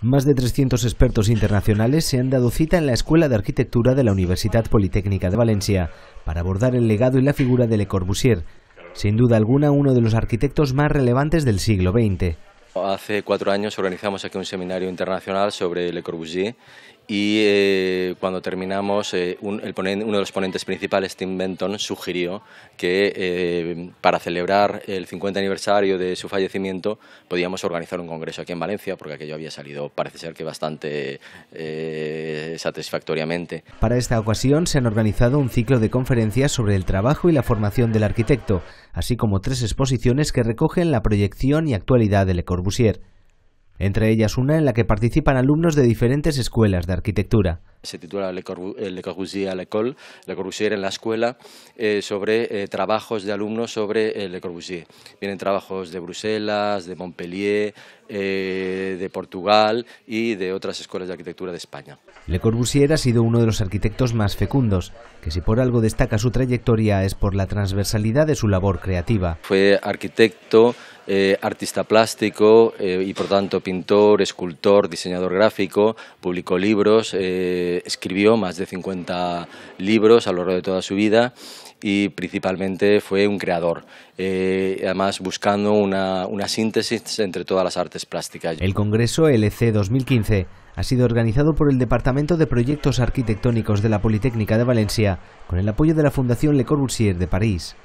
Más de 300 expertos internacionales se han dado cita en la Escuela de Arquitectura de la Universidad Politécnica de Valencia para abordar el legado y la figura de Le Corbusier, sin duda alguna uno de los arquitectos más relevantes del siglo XX. Hace cuatro años organizamos aquí un seminario internacional sobre Le Corbusier y eh, cuando terminamos, eh, uno de los ponentes principales, Tim Benton, sugirió que eh, para celebrar el 50 aniversario de su fallecimiento podíamos organizar un congreso aquí en Valencia, porque aquello había salido, parece ser que bastante satisfactoriamente. Para esta ocasión se han organizado un ciclo de conferencias sobre el trabajo y la formación del arquitecto, así como tres exposiciones que recogen la proyección y actualidad de Le Corbusier entre ellas una en la que participan alumnos de diferentes escuelas de arquitectura se titula eh, Le, Corbusier à l'école, Le Corbusier en la escuela, eh, sobre eh, trabajos de alumnos sobre Le Corbusier. Vienen trabajos de Bruselas, de Montpellier, de Portugal y de otras escuelas de arquitectura de España. Le Corbusier ha sido uno de los arquitectos más fecundos, que si por algo destaca su trayectoria es por la transversalidad de su labor creativa. Fue arquitecto, artista plástico y por tanto pintor, escultor, diseñador gráfico, publicó libros, escribió más de 50 libros a lo largo de toda su vida y principalmente fue un creador, eh, además buscando una, una síntesis entre todas las artes plásticas. El Congreso LC 2015 ha sido organizado por el Departamento de Proyectos Arquitectónicos de la Politécnica de Valencia, con el apoyo de la Fundación Le Corbusier de París.